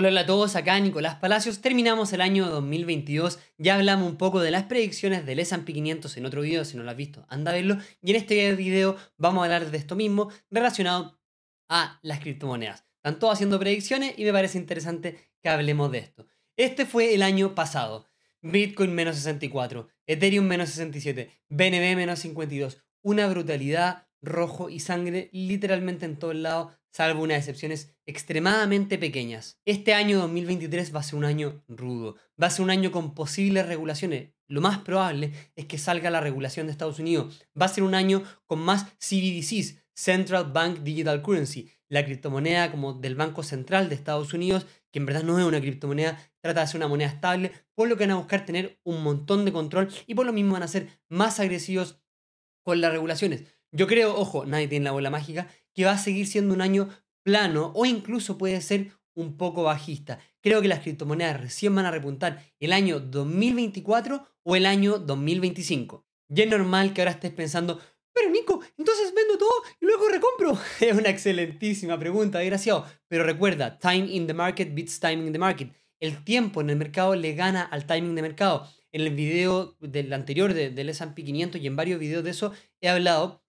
Hola, a todos, acá Nicolás Palacios. Terminamos el año 2022, ya hablamos un poco de las predicciones del S&P 500 en otro video, si no lo has visto, anda a verlo. Y en este video vamos a hablar de esto mismo relacionado a las criptomonedas. Están todos haciendo predicciones y me parece interesante que hablemos de esto. Este fue el año pasado. Bitcoin menos 64, Ethereum menos 67, BNB menos 52. Una brutalidad, rojo y sangre literalmente en todo el lado salvo unas excepciones extremadamente pequeñas. Este año 2023 va a ser un año rudo, va a ser un año con posibles regulaciones. Lo más probable es que salga la regulación de Estados Unidos. Va a ser un año con más CBDCs, Central Bank Digital Currency, la criptomoneda como del Banco Central de Estados Unidos, que en verdad no es una criptomoneda, trata de ser una moneda estable, por lo que van a buscar tener un montón de control y por lo mismo van a ser más agresivos con las regulaciones. Yo creo, ojo, nadie tiene la bola mágica, que va a seguir siendo un año plano o incluso puede ser un poco bajista. Creo que las criptomonedas recién van a repuntar el año 2024 o el año 2025. Y es normal que ahora estés pensando, pero Nico, entonces vendo todo y luego recompro. Es una excelentísima pregunta, desgraciado. Pero recuerda, time in the market beats timing in the market. El tiempo en el mercado le gana al timing de mercado. En el video del anterior del S&P 500 y en varios videos de eso he hablado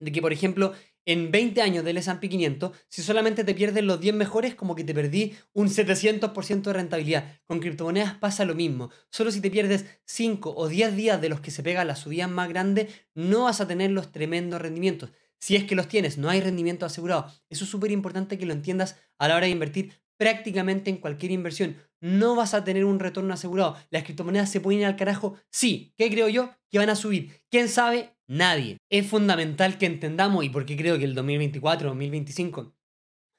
de que, por ejemplo, en 20 años del S&P 500, si solamente te pierdes los 10 mejores, como que te perdí un 700% de rentabilidad. Con criptomonedas pasa lo mismo. Solo si te pierdes 5 o 10 días de los que se pega la subida más grande, no vas a tener los tremendos rendimientos. Si es que los tienes, no hay rendimiento asegurado. Eso es súper importante que lo entiendas a la hora de invertir prácticamente en cualquier inversión. No vas a tener un retorno asegurado. Las criptomonedas se pueden ir al carajo. Sí, ¿qué creo yo? Que van a subir. ¿Quién sabe? Nadie. Es fundamental que entendamos, y porque creo que el 2024, 2025,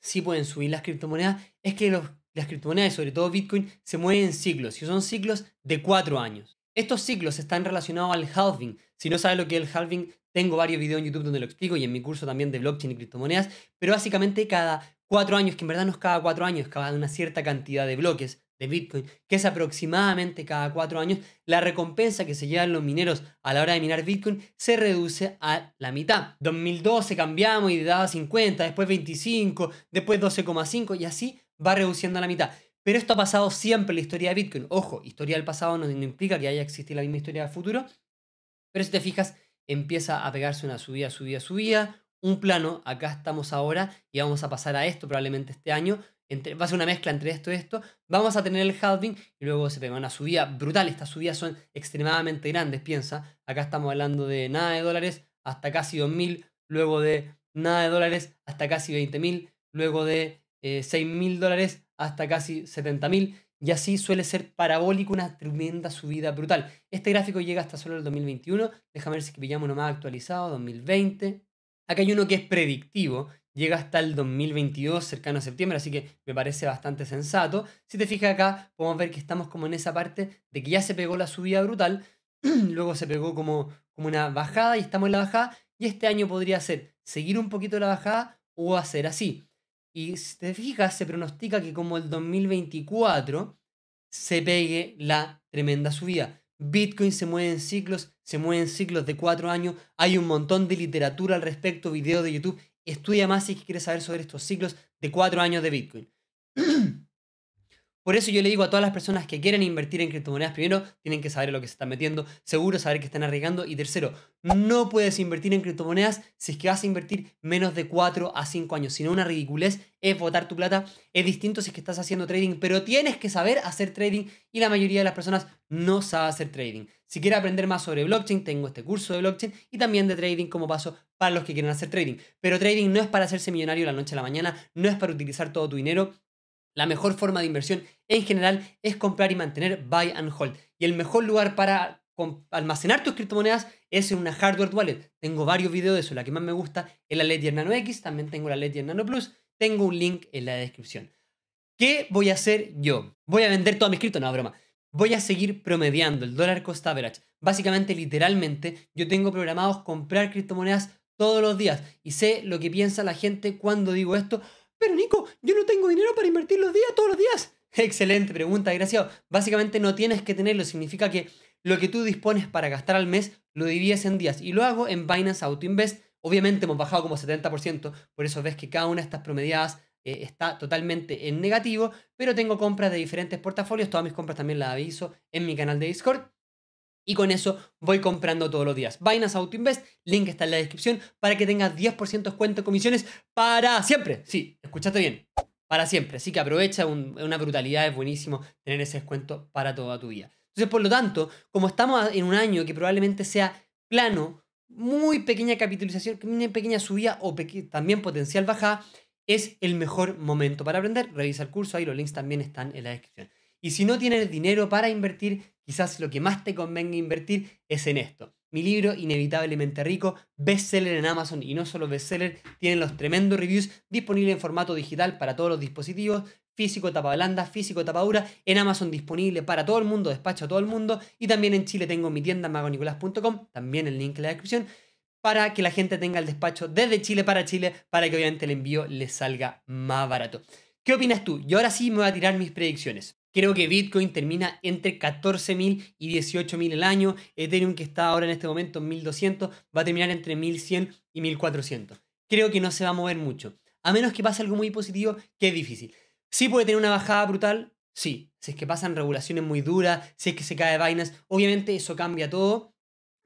sí pueden subir las criptomonedas, es que las criptomonedas, sobre todo Bitcoin, se mueven en ciclos, y son ciclos de cuatro años. Estos ciclos están relacionados al halving. Si no sabes lo que es el halving, tengo varios videos en YouTube donde lo explico y en mi curso también de blockchain y criptomonedas, pero básicamente cada cuatro años, que en verdad no es cada cuatro años, cada una cierta cantidad de bloques, de Bitcoin, que es aproximadamente cada cuatro años, la recompensa que se llevan los mineros a la hora de minar Bitcoin se reduce a la mitad. 2012 cambiamos y daba 50, después 25, después 12,5 y así va reduciendo a la mitad. Pero esto ha pasado siempre en la historia de Bitcoin. Ojo, historia del pasado no, implica que haya existido la misma historia del futuro, pero si te fijas, empieza a pegarse una subida, subida, subida, un plano, acá estamos ahora y vamos a pasar a esto probablemente este año va a ser una mezcla entre esto y esto, vamos a tener el halving y luego se pega una subida brutal. Estas subidas son extremadamente grandes, piensa. Acá estamos hablando de nada de dólares hasta casi 2.000, luego de nada de dólares hasta casi 20.000, luego de 6.000 eh, dólares hasta casi 70.000 y así suele ser parabólico una tremenda subida brutal. Este gráfico llega hasta solo el 2021, déjame ver si pillamos uno más actualizado, 2020. Acá hay uno que es predictivo, llega hasta el 2022, cercano a septiembre, así que me parece bastante sensato. Si te fijas acá, podemos ver que estamos como en esa parte de que ya se pegó la subida brutal, luego se pegó como, como una bajada y estamos en la bajada, y este año podría ser seguir un poquito la bajada o hacer así. Y si te fijas, se pronostica que como el 2024 se pegue la tremenda subida. Bitcoin se mueve en ciclos, se mueve en ciclos de cuatro años, hay un montón de literatura al respecto, videos de YouTube Estudia más si quieres saber sobre estos ciclos de cuatro años de Bitcoin. Por eso yo le digo a todas las personas que quieren invertir en criptomonedas, primero, tienen que saber lo que se están metiendo, seguro saber que están arriesgando y tercero, no puedes invertir en criptomonedas si es que vas a invertir menos de 4 a 5 años, sino una ridiculez es botar tu plata, es distinto si es que estás haciendo trading, pero tienes que saber hacer trading y la mayoría de las personas no sabe hacer trading. Si quieres aprender más sobre blockchain, tengo este curso de blockchain y también de trading como paso para los que quieren hacer trading. Pero trading no es para hacerse millonario la noche a la mañana, no es para utilizar todo tu dinero, la mejor forma de inversión en general es comprar y mantener buy and hold. Y el mejor lugar para almacenar tus criptomonedas es en una hardware wallet. Tengo varios videos de eso. La que más me gusta es la Ledger Nano X. También tengo la Ledger Nano Plus. Tengo un link en la descripción. ¿Qué voy a hacer yo? Voy a vender todas mis cripto. No, broma. Voy a seguir promediando el dólar cost average. Básicamente, literalmente, yo tengo programados comprar criptomonedas todos los días. Y sé lo que piensa la gente cuando digo esto pero Nico, yo no tengo dinero para invertir los días, todos los días. Excelente pregunta, gracias. Básicamente no tienes que tenerlo, significa que lo que tú dispones para gastar al mes lo divides en días. Y lo hago en Binance Auto Invest. Obviamente hemos bajado como 70%, por eso ves que cada una de estas promediadas eh, está totalmente en negativo, pero tengo compras de diferentes portafolios, todas mis compras también las aviso en mi canal de Discord. Y con eso voy comprando todos los días. Binance Invest, link está en la descripción para que tengas 10% descuento en comisiones para siempre. Sí, escuchaste bien, para siempre. Así que aprovecha, Es una brutalidad, es buenísimo tener ese descuento para toda tu vida. Entonces, por lo tanto, como estamos en un año que probablemente sea plano, muy pequeña capitalización, una pequeña subida o también potencial bajada, es el mejor momento para aprender. Revisa el curso, ahí los links también están en la descripción. Y si no tienes dinero para invertir, quizás lo que más te convenga invertir es en esto. Mi libro, Inevitablemente Rico, bestseller en Amazon y no solo bestseller, tienen los tremendos reviews disponibles en formato digital para todos los dispositivos, físico tapa blanda, físico tapa dura, en Amazon disponible para todo el mundo, despacho a todo el mundo, y también en Chile tengo mi tienda magonicolás.com, también el link en la descripción, para que la gente tenga el despacho desde Chile para Chile, para que obviamente el envío les salga más barato. ¿Qué opinas tú? Y ahora sí me voy a tirar mis predicciones. Creo que Bitcoin termina entre 14.000 y 18.000 el año. Ethereum, que está ahora en este momento en 1.200, va a terminar entre 1.100 y 1.400. Creo que no se va a mover mucho. A menos que pase algo muy positivo, que es difícil. Sí puede tener una bajada brutal, sí. Si es que pasan regulaciones muy duras, si es que se cae Binance, obviamente eso cambia todo.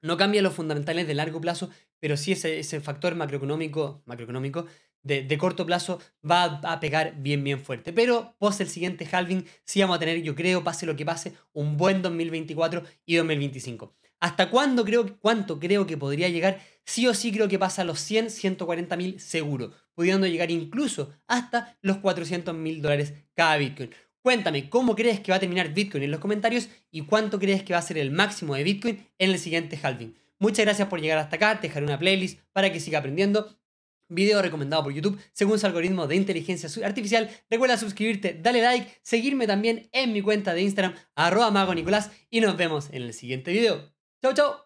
No cambia los fundamentales de largo plazo, pero sí ese, ese factor macroeconómico, macroeconómico de, corto plazo va a pegar bien, bien fuerte. Pero post el siguiente halving, sí vamos a tener, yo creo, pase lo que pase, un buen 2024 y 2025. ¿Hasta cuándo creo, cuánto creo que podría llegar? Sí o sí creo que pasa a los 100, 140 mil seguro, pudiendo llegar incluso hasta los 400 mil dólares cada Bitcoin. Cuéntame, ¿cómo crees que va a terminar Bitcoin en los comentarios y cuánto crees que va a ser el máximo de Bitcoin en el siguiente halving? Muchas gracias por llegar hasta acá, te dejaré una playlist para que siga aprendiendo video recomendado por YouTube según su algoritmo de inteligencia artificial. Recuerda suscribirte, dale like, seguirme también en mi cuenta de Instagram, arroba mago Nicolás, y nos vemos en el siguiente video. ¡Chao, chao!